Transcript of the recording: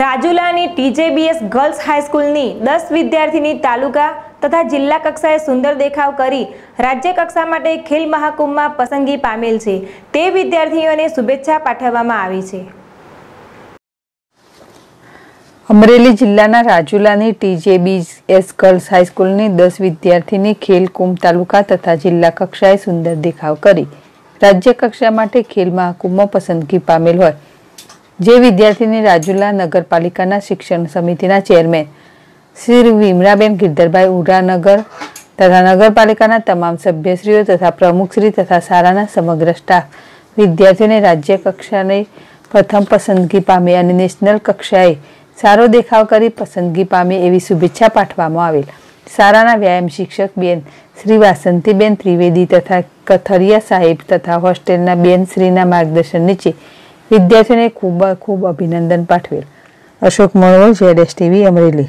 રાજુલાની ટીજેબીએસ girls હાઈસ્કૂલની દસ વિદ્યાર્થીની તાલુકા તથા જિલ્લા કક્ષાએ સુંદર દેખાવ કરી રાજ્ય કક્ષા માટે ખેલ મહાકુંભમાં પસંદગી પામેલ છે તે વિદ્યાર્થીઓને શુભેચ્છા પાઠવવામાં આવી છે અમરેલી જિલ્લાના રાજુલાની ટીજેબી એસ ગર્લ્સ હાઈસ્કૂલની દસ વિદ્યાર્થીની ખેલકુંભ તાલુકા તથા જિલ્લા કક્ષાએ સુંદર દેખાવ કરી રાજ્ય કક્ષા માટે ખેલ મહાકુંભમાં પસંદગી પામેલ હોય જે વિદ્યાર્થીને રાજુલા નગરપાલિકાના શિક્ષણ સમિતિના ચેરમેન શ્રી વિમરાબેન ગિરધરભાઈ ઉડાનગર તથા નગરપાલિકાના તમામ સભ્યશ્રીઓ તથા પ્રમુખશ્રી તથા શાળાના સમગ્ર સ્ટાફ વિદ્યાર્થીઓને રાજ્ય કક્ષાને પ્રથમ પસંદગી પામે અને નેશનલ કક્ષાએ સારો દેખાવ કરી પસંદગી પામે એવી શુભેચ્છા પાઠવામાં આવેલ શાળાના વ્યાયામ શિક્ષક બેન શ્રી વાસંતીબેન ત્રિવેદી તથા કથરિયા સાહેબ તથા હોસ્ટેલના બેન શ્રીના માર્ગદર્શન નીચે વિદ્યાર્થીઓને ખૂબ ખૂબ અભિનંદન પાઠવેલ Ashok Manvo Z S TV Amreli